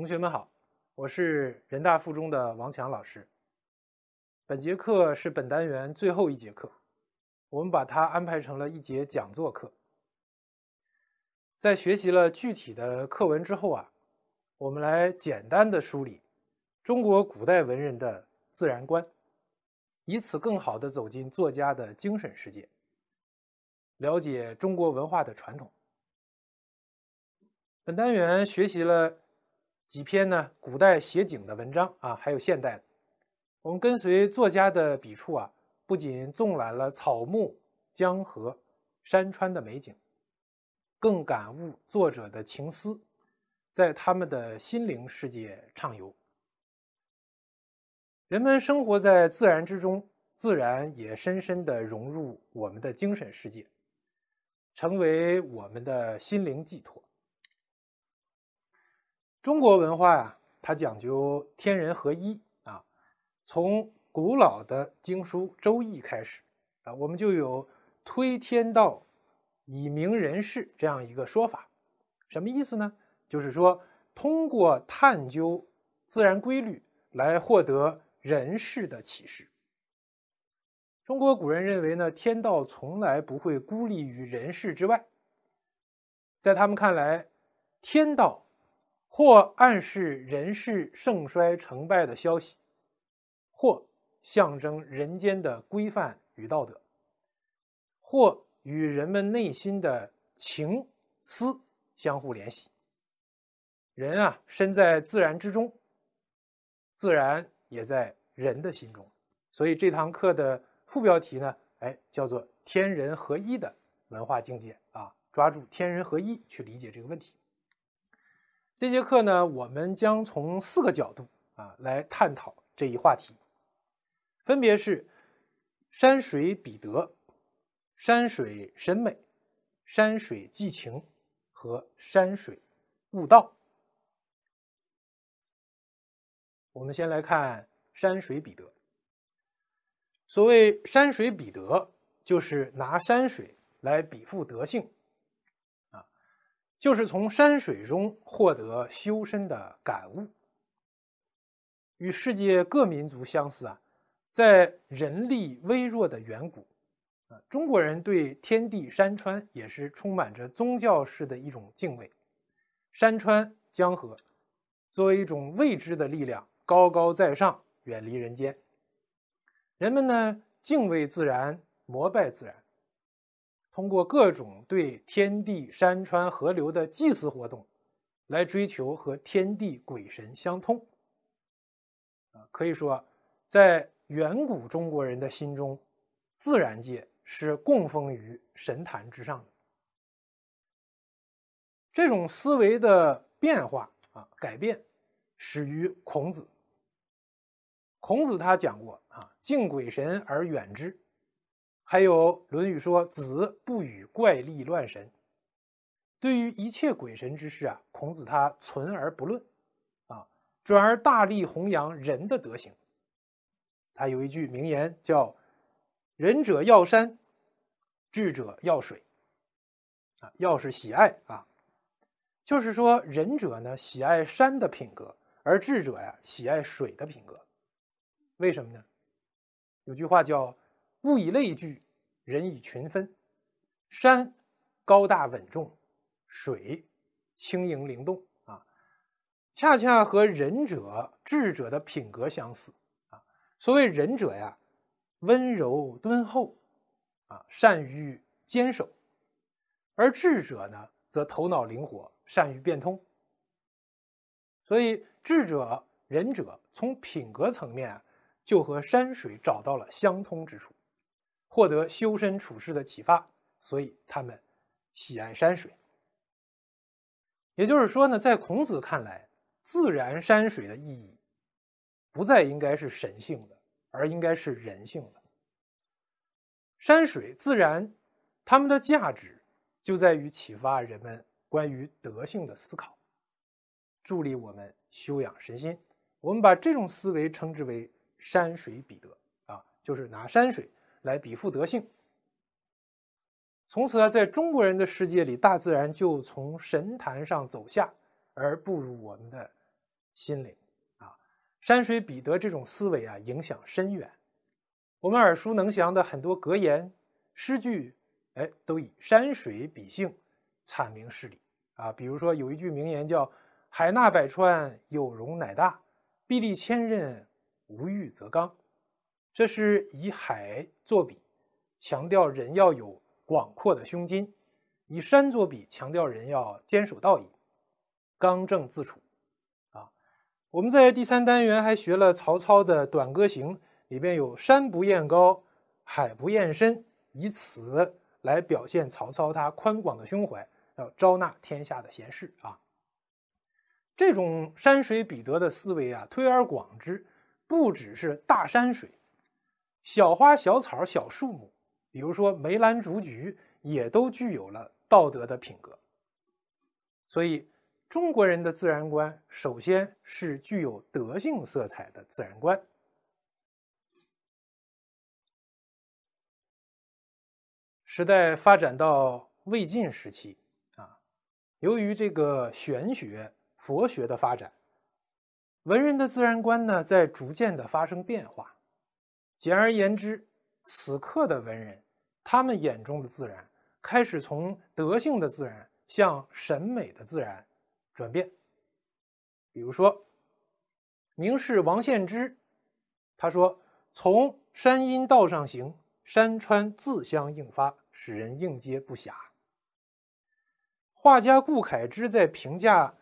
同学们好，我是人大附中的王强老师。本节课是本单元最后一节课，我们把它安排成了一节讲座课。在学习了具体的课文之后啊，我们来简单的梳理中国古代文人的自然观，以此更好的走进作家的精神世界，了解中国文化的传统。本单元学习了。几篇呢？古代写景的文章啊，还有现代的。我们跟随作家的笔触啊，不仅纵览了草木、江河、山川的美景，更感悟作者的情思，在他们的心灵世界畅游。人们生活在自然之中，自然也深深地融入我们的精神世界，成为我们的心灵寄托。中国文化呀，它讲究天人合一啊。从古老的经书《周易》开始啊，我们就有“推天道以明人事”这样一个说法。什么意思呢？就是说，通过探究自然规律来获得人事的启示。中国古人认为呢，天道从来不会孤立于人事之外。在他们看来，天道。或暗示人事盛衰成败的消息，或象征人间的规范与道德，或与人们内心的情思相互联系。人啊，身在自然之中，自然也在人的心中。所以这堂课的副标题呢，哎，叫做“天人合一”的文化境界啊，抓住天人合一去理解这个问题。这节课呢，我们将从四个角度啊来探讨这一话题，分别是山水彼得、山水审美、山水寄情和山水悟道。我们先来看山水彼得。所谓山水彼得，就是拿山水来比附德性。就是从山水中获得修身的感悟，与世界各民族相似啊，在人力微弱的远古，啊，中国人对天地山川也是充满着宗教式的一种敬畏，山川江河作为一种未知的力量，高高在上，远离人间，人们呢敬畏自然，膜拜自然。通过各种对天地山川河流的祭祀活动，来追求和天地鬼神相通。啊，可以说，在远古中国人的心中，自然界是供奉于神坛之上的。这种思维的变化啊，改变始于孔子。孔子他讲过啊：“敬鬼神而远之。”还有《论语》说：“子不与怪力乱神。”对于一切鬼神之事啊，孔子他存而不论，啊，转而大力弘扬人的德行。他有一句名言叫：“仁者要山，智者要水。”啊，要是喜爱啊，就是说仁者呢喜爱山的品格，而智者呀喜爱水的品格。为什么呢？有句话叫。物以类聚，人以群分。山高大稳重，水轻盈灵动啊，恰恰和仁者、智者的品格相似啊。所谓仁者呀，温柔敦厚啊，善于坚守；而智者呢，则头脑灵活，善于变通。所以，智者、仁者从品格层面啊，就和山水找到了相通之处。获得修身处世的启发，所以他们喜爱山水。也就是说呢，在孔子看来，自然山水的意义不再应该是神性的，而应该是人性的。山水自然，它们的价值就在于启发人们关于德性的思考，助力我们修养身心。我们把这种思维称之为“山水比德”啊，就是拿山水。来比附德性，从此啊，在中国人的世界里，大自然就从神坛上走下，而步入我们的心灵啊。山水彼得这种思维啊，影响深远。我们耳熟能详的很多格言诗句，哎，都以山水比兴，阐明事理啊。比如说有一句名言叫“海纳百川，有容乃大；壁立千仞，无欲则刚。”这是以海作比，强调人要有广阔的胸襟；以山作比，强调人要坚守道义，刚正自处。啊，我们在第三单元还学了曹操的《短歌行》，里边有“山不厌高，海不厌深”，以此来表现曹操他宽广的胸怀，要招纳天下的贤士啊。这种山水比德的思维啊，推而广之，不只是大山水。小花、小草、小树木，比如说梅兰竹菊，也都具有了道德的品格。所以，中国人的自然观，首先是具有德性色彩的自然观。时代发展到魏晋时期啊，由于这个玄学、佛学的发展，文人的自然观呢，在逐渐的发生变化。简而言之，此刻的文人，他们眼中的自然开始从德性的自然向审美的自然转变。比如说，明士王献之，他说：“从山阴道上行，山川自相映发，使人应接不暇。”画家顾恺之在评价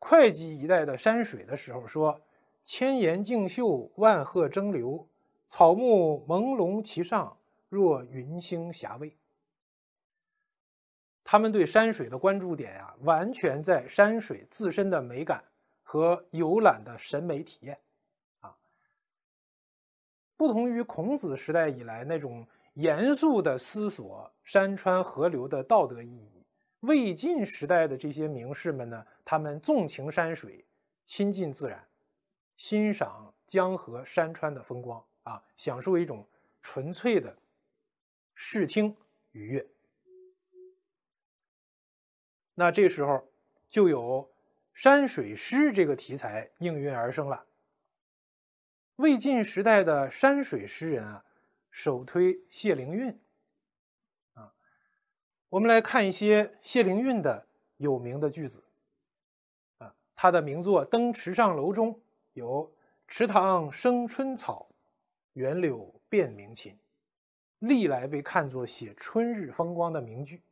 会稽一带的山水的时候说：“千岩竞秀，万壑争流。”草木朦胧其上，若云星霞蔚。他们对山水的关注点啊，完全在山水自身的美感和游览的审美体验啊。不同于孔子时代以来那种严肃的思索山川河流的道德意义，魏晋时代的这些名士们呢，他们纵情山水，亲近自然，欣赏江河山川的风光。啊，享受一种纯粹的视听愉悦。那这时候就有山水诗这个题材应运而生了。魏晋时代的山水诗人啊，首推谢灵运。啊，我们来看一些谢灵运的有名的句子。啊，他的名作《登池上楼》中有“池塘生春草”。园柳变鸣琴，历来被看作写春日风光的名句，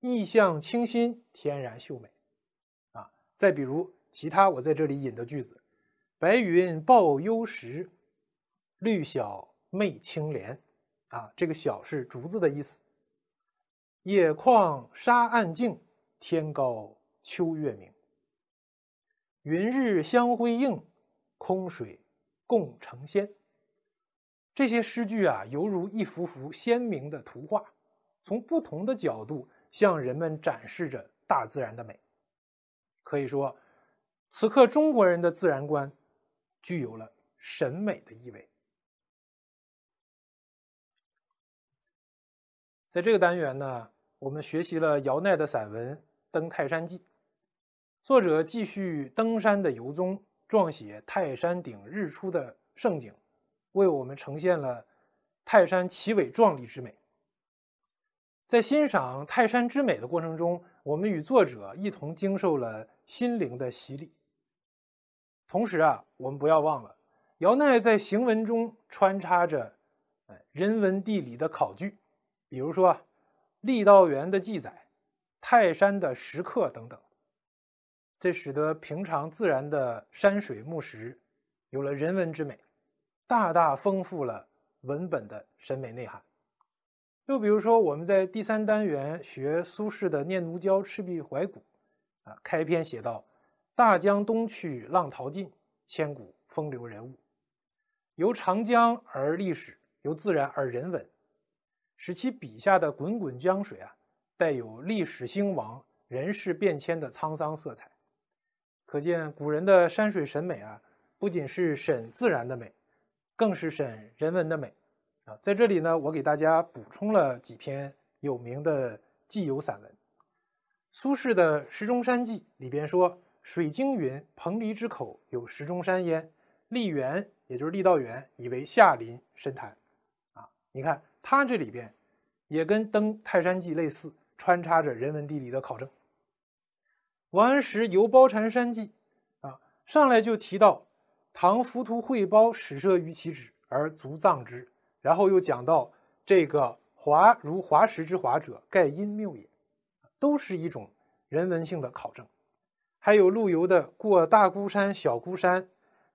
意象清新，天然秀美。啊，再比如其他我在这里引的句子：白云抱幽石，绿小媚青莲。啊，这个“小是竹子的意思。野旷沙岸静，天高秋月明。云日相辉映，空水共澄鲜。这些诗句啊，犹如一幅幅鲜明的图画，从不同的角度向人们展示着大自然的美。可以说，此刻中国人的自然观具有了审美的意味。在这个单元呢，我们学习了姚鼐的散文《登泰山记》，作者继续登山的游踪，撰写泰山顶日出的盛景。为我们呈现了泰山奇伟壮丽之美。在欣赏泰山之美的过程中，我们与作者一同经受了心灵的洗礼。同时啊，我们不要忘了，姚鼐在行文中穿插着，人文地理的考据，比如说啊，郦道元的记载，泰山的石刻等等，这使得平常自然的山水木石，有了人文之美。大大丰富了文本的审美内涵。又比如说，我们在第三单元学苏轼的《念奴娇·赤壁怀古》，啊，开篇写道：“大江东去，浪淘尽，千古风流人物。”由长江而历史，由自然而人文，使其笔下的滚滚江水啊，带有历史兴亡、人事变迁的沧桑色彩。可见，古人的山水审美啊，不仅是审自然的美。更是审人文的美，啊，在这里呢，我给大家补充了几篇有名的既游散文。苏轼的《石钟山记》里边说：“水晶云蓬蠡之口有石钟山焉。”立园，也就是郦道元，以为下林深潭，啊，你看他这里边也跟《登泰山记》类似，穿插着人文地理的考证。王安石《游褒禅山记》啊，上来就提到。唐浮屠绘包始设于其址而足葬之，然后又讲到这个华如华石之华者，盖阴谬也，都是一种人文性的考证。还有陆游的《过大孤山小孤山》，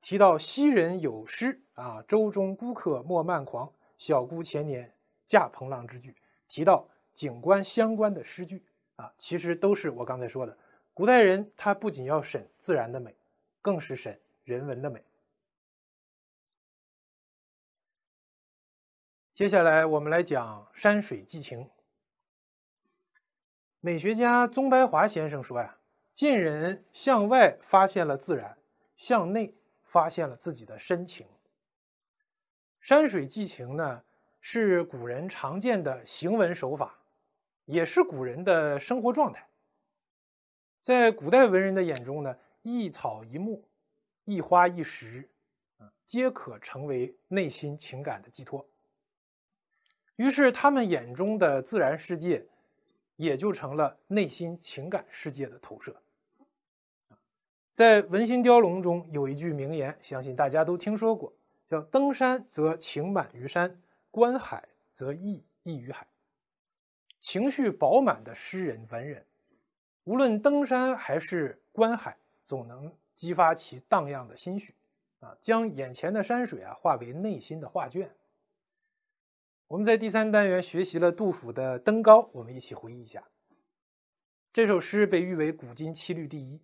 提到昔人有诗啊：“舟中孤客莫漫狂，小孤前年驾蓬浪之句”，提到景观相关的诗句啊，其实都是我刚才说的，古代人他不仅要审自然的美，更是审。人文的美。接下来，我们来讲山水寄情。美学家宗白华先生说呀：“近人向外发现了自然，向内发现了自己的深情。山水寄情呢，是古人常见的行文手法，也是古人的生活状态。在古代文人的眼中呢，一草一木。”一花一石，啊，皆可成为内心情感的寄托。于是，他们眼中的自然世界，也就成了内心情感世界的投射。在《文心雕龙》中有一句名言，相信大家都听说过，叫“登山则情满于山，观海则意溢于海”。情绪饱满的诗人、文人，无论登山还是观海，总能。激发其荡漾的心绪，啊，将眼前的山水啊化为内心的画卷。我们在第三单元学习了杜甫的《登高》，我们一起回忆一下。这首诗被誉为古今七律第一。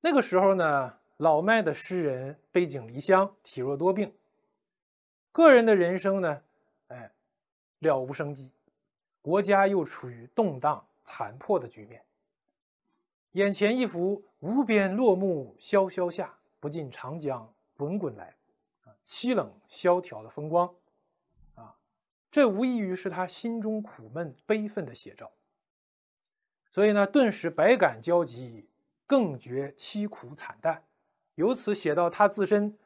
那个时候呢，老迈的诗人背井离乡，体弱多病，个人的人生呢，哎，了无生机；国家又处于动荡残破的局面。眼前一幅无边落木萧萧下，不尽长江滚滚来，啊，凄冷萧条的风光，啊，这无异于是他心中苦闷悲愤的写照。所以呢，顿时百感交集，更觉凄苦惨淡。由此写到他自身，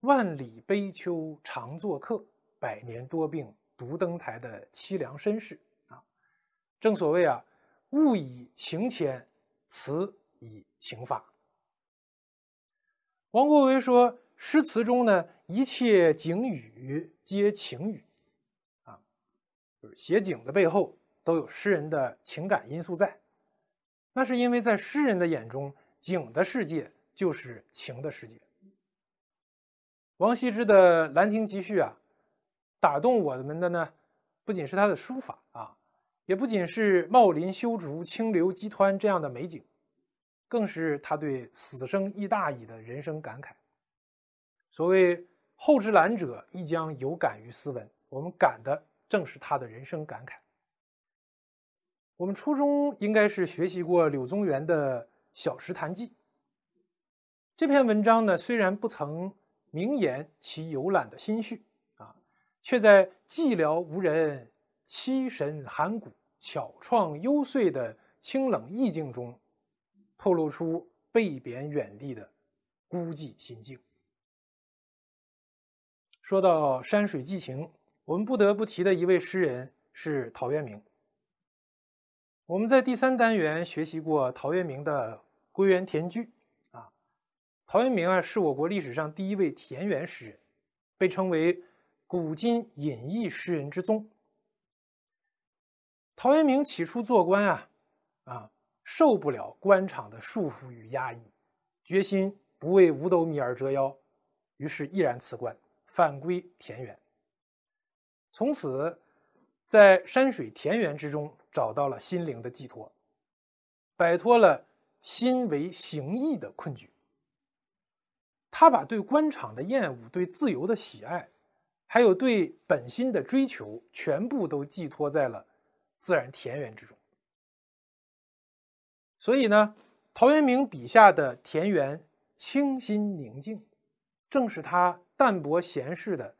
万里悲秋常作客，百年多病独登台的凄凉身世。啊，正所谓啊，物以情迁。词以情发，王国维说：“诗词中呢，一切景语皆情语啊，就是写景的背后都有诗人的情感因素在。那是因为在诗人的眼中，景的世界就是情的世界。”王羲之的《兰亭集序》啊，打动我们的呢，不仅是他的书法啊。也不仅是茂林修竹、清流激湍这样的美景，更是他对“死生亦大矣”的人生感慨。所谓“后之览者，亦将有感于斯文”，我们感的正是他的人生感慨。我们初中应该是学习过柳宗元的《小石潭记》这篇文章呢。虽然不曾明言其游览的心绪啊，却在寂寥无人。凄神寒骨，巧创幽邃的清冷意境中，透露出被贬远地的孤寂心境。说到山水寄情，我们不得不提的一位诗人是陶渊明。我们在第三单元学习过陶渊明的《归园田居》啊。陶渊明啊，是我国历史上第一位田园诗人，被称为古今隐逸诗人之宗。陶渊明起初做官啊，啊受不了官场的束缚与压抑，决心不为五斗米而折腰，于是毅然辞官，返归田园。从此，在山水田园之中找到了心灵的寄托，摆脱了心为形役的困局。他把对官场的厌恶、对自由的喜爱，还有对本心的追求，全部都寄托在了。自然田园之中，所以呢，陶渊明笔下的田园清新宁静，正是他淡泊闲适的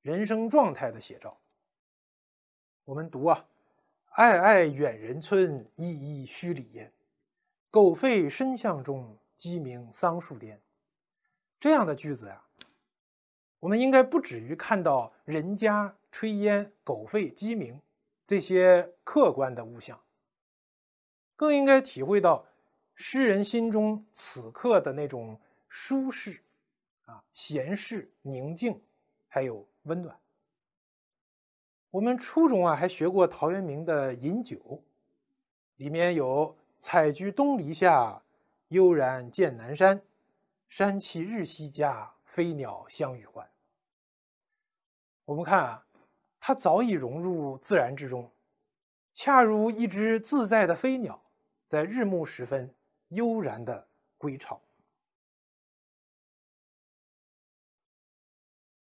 人生状态的写照。我们读啊，“爱爱远人村，依依墟里烟。狗吠深巷中，鸡鸣桑树颠。”这样的句子啊，我们应该不止于看到人家炊烟、狗吠、鸡鸣。这些客观的物象，更应该体会到诗人心中此刻的那种舒适啊、闲适、宁静，还有温暖。我们初中啊还学过陶渊明的《饮酒》，里面有“采菊东篱下，悠然见南山。山气日夕佳，飞鸟相与还。”我们看啊。它早已融入自然之中，恰如一只自在的飞鸟，在日暮时分悠然的归巢。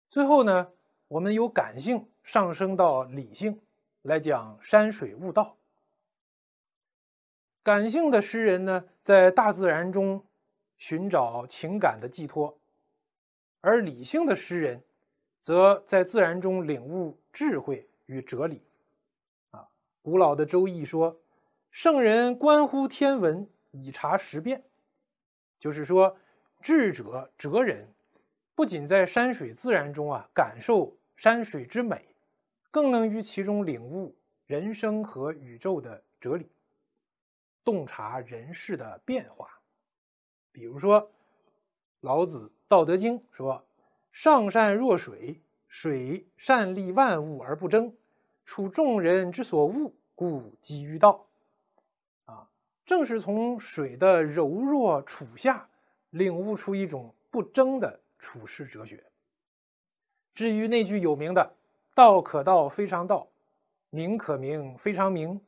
最后呢，我们由感性上升到理性来讲山水悟道。感性的诗人呢，在大自然中寻找情感的寄托，而理性的诗人，则在自然中领悟。智慧与哲理，啊，古老的《周易》说：“圣人观乎天文，以察时变。”就是说，智者哲人不仅在山水自然中啊感受山水之美，更能于其中领悟人生和宇宙的哲理，洞察人世的变化。比如说，《老子》《道德经》说：“上善若水。”水善利万物而不争，处众人之所恶，故几于道。啊，正是从水的柔弱处下，领悟出一种不争的处世哲学。至于那句有名的“道可道，非常道；名可名，非常名”，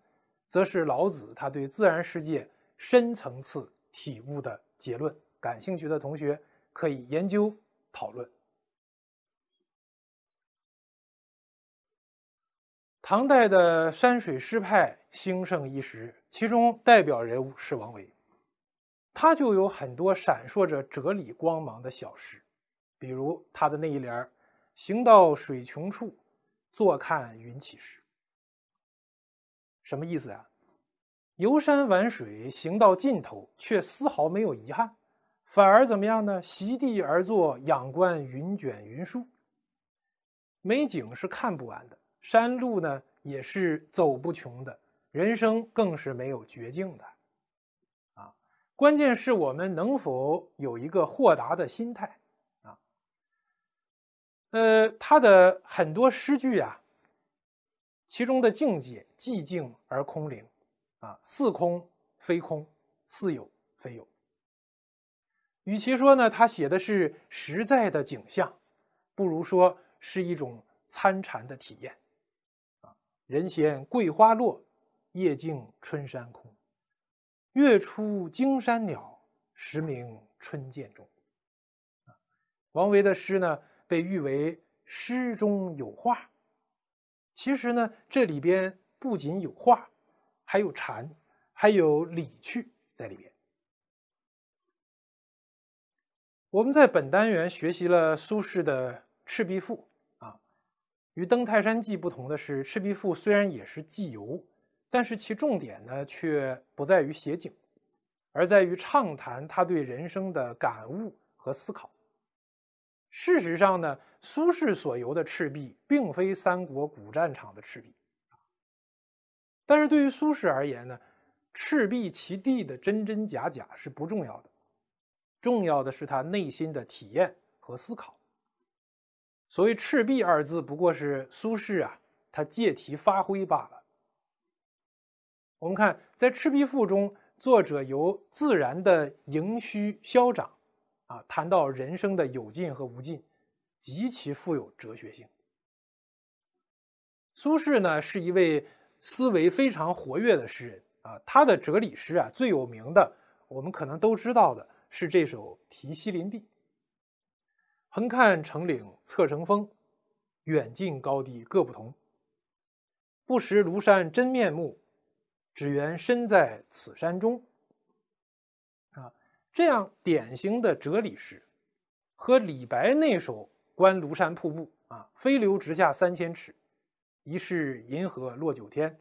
则是老子他对自然世界深层次体悟的结论。感兴趣的同学可以研究讨论。唐代的山水诗派兴盛一时，其中代表人物是王维，他就有很多闪烁着哲理光芒的小诗，比如他的那一联儿：“行到水穷处，坐看云起时。”什么意思啊？游山玩水行到尽头，却丝毫没有遗憾，反而怎么样呢？席地而坐，仰观云卷云舒。美景是看不完的。山路呢也是走不穷的，人生更是没有绝境的，啊，关键是我们能否有一个豁达的心态，啊，呃，他的很多诗句呀，其中的境界寂静而空灵，啊，似空非空，似有非有。与其说呢他写的是实在的景象，不如说是一种参禅的体验。人闲桂花落，夜静春山空。月出惊山鸟，时鸣春涧中。王维的诗呢，被誉为“诗中有画”。其实呢，这里边不仅有画，还有禅，还有理趣在里边。我们在本单元学习了苏轼的《赤壁赋》。与《登泰山记》不同的是，《赤壁赋》虽然也是记游，但是其重点呢却不在于写景，而在于畅谈他对人生的感悟和思考。事实上呢，苏轼所游的赤壁，并非三国古战场的赤壁。但是对于苏轼而言呢，赤壁其地的真真假假是不重要的，重要的是他内心的体验和思考。所谓“赤壁”二字，不过是苏轼啊，他借题发挥罢了。我们看，在《赤壁赋》中，作者由自然的盈虚消长，啊，谈到人生的有尽和无尽，极其富有哲学性。苏轼呢，是一位思维非常活跃的诗人啊，他的哲理诗啊，最有名的，我们可能都知道的是这首《题西林壁》。横看成岭侧成峰，远近高低各不同。不识庐山真面目，只缘身在此山中。啊，这样典型的哲理诗，和李白那首《观庐山瀑布》啊，“飞流直下三千尺，疑是银河落九天”，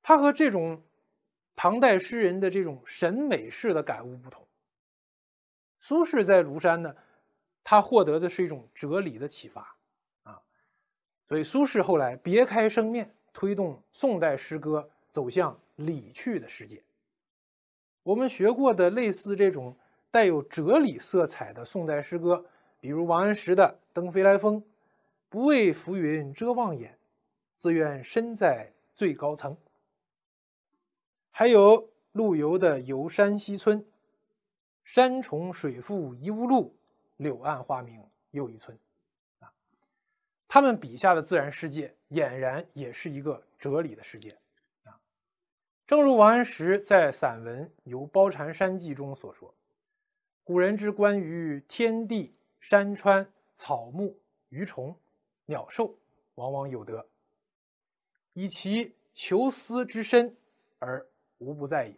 他和这种唐代诗人的这种审美式的感悟不同。苏轼在庐山呢？他获得的是一种哲理的启发，啊，所以苏轼后来别开生面，推动宋代诗歌走向理趣的世界。我们学过的类似这种带有哲理色彩的宋代诗歌，比如王安石的《登飞来峰》，不畏浮云遮望眼，自愿身在最高层；还有陆游的《游山西村》，山重水复疑无路。柳暗花明又一村，啊，他们笔下的自然世界俨然也是一个哲理的世界，啊，正如王安石在散文《游褒禅山记》中所说：“古人之观于天地山川草木鱼虫鸟兽，往往有得，以其求思之深，而无不在也。”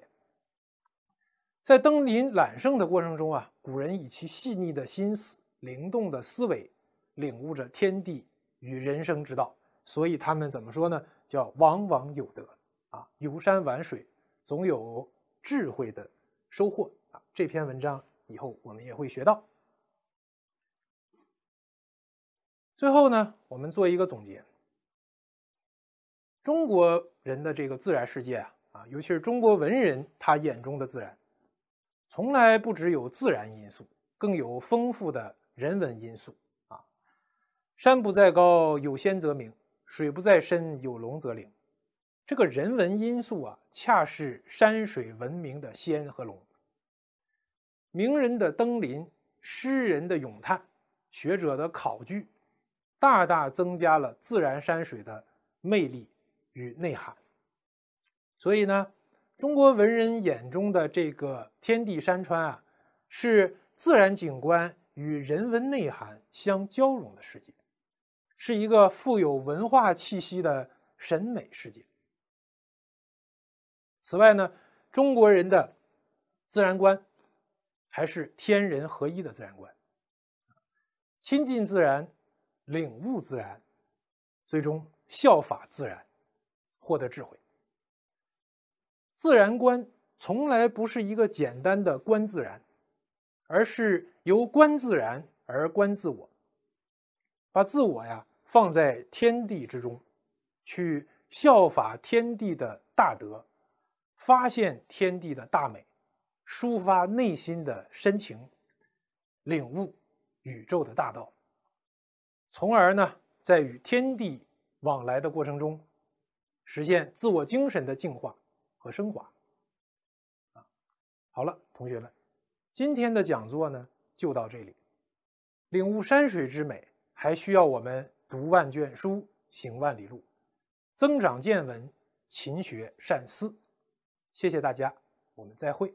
在登临揽胜的过程中啊，古人以其细腻的心思、灵动的思维，领悟着天地与人生之道。所以他们怎么说呢？叫“往往有得”啊。游山玩水，总有智慧的收获啊。这篇文章以后我们也会学到。最后呢，我们做一个总结：中国人的这个自然世界啊啊，尤其是中国文人他眼中的自然。从来不只有自然因素，更有丰富的人文因素啊！山不在高，有仙则名；水不在深，有龙则灵。这个人文因素啊，恰是山水文明的仙和龙。名人的登临、诗人的咏叹、学者的考据，大大增加了自然山水的魅力与内涵。所以呢？中国文人眼中的这个天地山川啊，是自然景观与人文内涵相交融的世界，是一个富有文化气息的审美世界。此外呢，中国人的自然观还是天人合一的自然观，亲近自然，领悟自然，最终效法自然，获得智慧。自然观从来不是一个简单的观自然，而是由观自然而观自我，把自我呀放在天地之中，去效法天地的大德，发现天地的大美，抒发内心的深情，领悟宇宙的大道，从而呢在与天地往来的过程中，实现自我精神的净化。升华，啊，好了，同学们，今天的讲座呢就到这里。领悟山水之美，还需要我们读万卷书，行万里路，增长见闻，勤学善思。谢谢大家，我们再会。